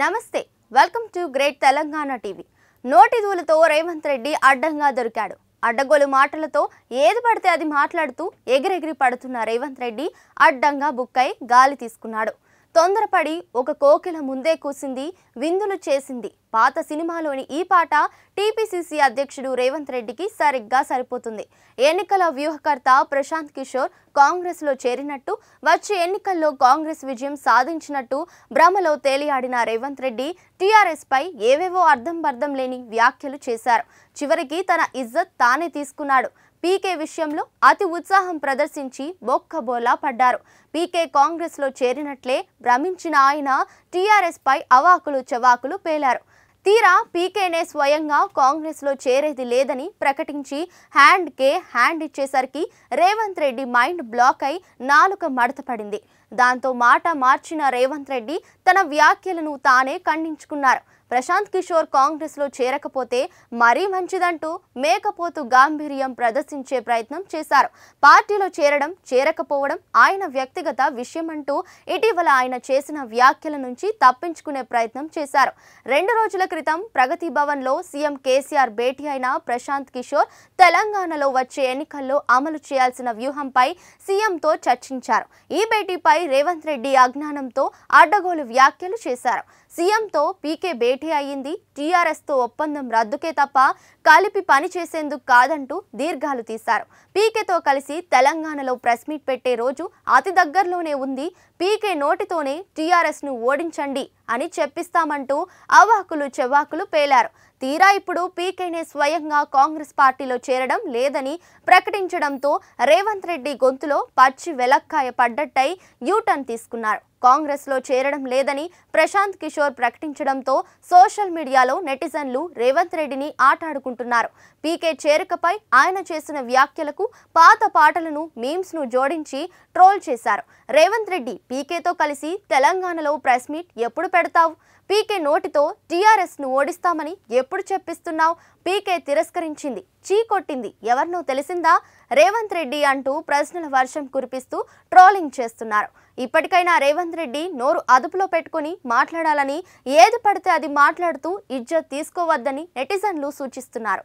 నమస్తే welcome to great Telangana TV నోటి దూలతో రేవంత్ రెడ్డి అడ్డంగా దొరికాడు అడ్డగోలు మాటలతో ఏది పడితే అది మాట్లాడుతూ ఎగిరెగిరి పడుతున్న రేవంత్ రెడ్డి అడ్డంగా బుక్కై గాలి తీసుకున్నాడు తొందరపడి ఒక కోకిల ముందే కూసింది విందులు చేసింది పాత సినిమాలోని ఈ పాట టీపీసీసీ అధ్యక్షుడు రేవంత్ రెడ్డికి సరిగ్గా సరిపోతుంది ఎన్నికల వ్యూహకర్త ప్రశాంత్ కిషోర్ కాంగ్రెస్లో చేరినట్టు వచ్చే ఎన్నికల్లో కాంగ్రెస్ విజయం సాధించినట్టు భ్రమలో తేలియాడిన రేవంత్ రెడ్డి టీఆర్ఎస్పై ఏవేవో అర్థం బర్థం లేని వ్యాఖ్యలు చేశారు చివరికి తన ఇజ్జత్ తానే తీసుకున్నాడు పీకే విషయంలో అతి ఉత్సాహం ప్రదర్శించి బొక్కబోలా పడ్డారు పీకే కాంగ్రెస్లో చేరినట్లే భ్రమించిన ఆయన పై అవాకులు చవాకులు పేలారు తీరా పీకేనే స్వయంగా కాంగ్రెస్లో చేరేది లేదని ప్రకటించి హ్యాండ్కే హ్యాండ్ ఇచ్చేసరికి రేవంత్ రెడ్డి మైండ్ బ్లాక్ అయి నాలుక మడతపడింది దాంతో మాట మార్చిన రేవంత్ రెడ్డి తన వ్యాఖ్యలను తానే ఖండించుకున్నారు ప్రశాంత్ కిషోర్ కాంగ్రెస్లో చేరకపోతే మరీ మంచిదంటూ మేకపోతు గాంభీర్యం ప్రదర్శించే ప్రయత్నం చేశారు పార్టీలో చేరడం చేరకపోవడం ఆయన వ్యక్తిగత విషయం అంటూ ఇటీవల ఆయన చేసిన వ్యాఖ్యల నుంచి తప్పించుకునే ప్రయత్నం చేశారు రెండు రోజుల క్రితం ప్రగతి భవన్లో సీఎం కేసీఆర్ భేటీ అయిన ప్రశాంత్ కిషోర్ తెలంగాణలో వచ్చే ఎన్నికల్లో అమలు చేయాల్సిన వ్యూహంపై సీఎంతో చర్చించారు ఈ భేటీపై పై రేవంత్ రెడ్డి అజ్ఞానంతో అడ్డగోలు వ్యాఖ్యలు చేశారు సీఎంతో పీకే భేటీ అయ్యింది టీఆర్ఎస్తో ఒప్పందం రద్దుకే తప్ప కలిపి పనిచేసేందుకు కాదంటూ దీర్ఘాలు తీశారు పీకేతో కలిసి తెలంగాణలో ప్రెస్ మీట్ పెట్టే రోజు అతి దగ్గరలోనే ఉంది పీకే నోటితోనే టీఆర్ఎస్ను ఓడించండి అని చెప్పిస్తామంటూ అవాకులు చెవాకులు పేలారు తీరా ఇప్పుడు పీకేనే స్వయంగా కాంగ్రెస్ పార్టీలో చేరడం లేదని ప్రకటించడంతో రేవంత్ రెడ్డి గొంతులో పచ్చి వెలక్కాయ పడ్డట్టై యూటర్న్ తీసుకున్నారు కాంగ్రెస్లో చేరడం లేదని ప్రశాంత్ కిషోర్ ప్రకటించడంతో సోషల్ మీడియాలో నెటిజన్లు రేవంత్ రెడ్డిని ఆటాడుకుంటున్నారు పీకే చేరికపై ఆయన చేసిన వ్యాఖ్యలకు పాత పాటలను మీమ్స్ను జోడించి ట్రోల్ చేశారు రేవంత్ రెడ్డి పీకేతో కలిసి తెలంగాణలో ప్రెస్ మీట్ ఎప్పుడు పెడతావు పీకే నోటితో టీఆర్ఎస్ను ఓడిస్తామని ఎప్పుడు చెప్పిస్తున్నావు పీకే తిరస్కరించింది చీకొట్టింది ఎవరినో తెలిసిందా రేవంత్ రెడ్డి అంటూ ప్రశ్నల వర్షం కురిపిస్తూ ట్రోలింగ్ చేస్తున్నారు ఇప్పటికైనా రేవంత్ రెడ్డి నోరు అదుపులో పెట్టుకుని మాట్లాడాలని ఏది పడితే అది మాట్లాడుతూ ఇజ్జత్ తీసుకోవద్దని నెటిజన్లు సూచిస్తున్నారు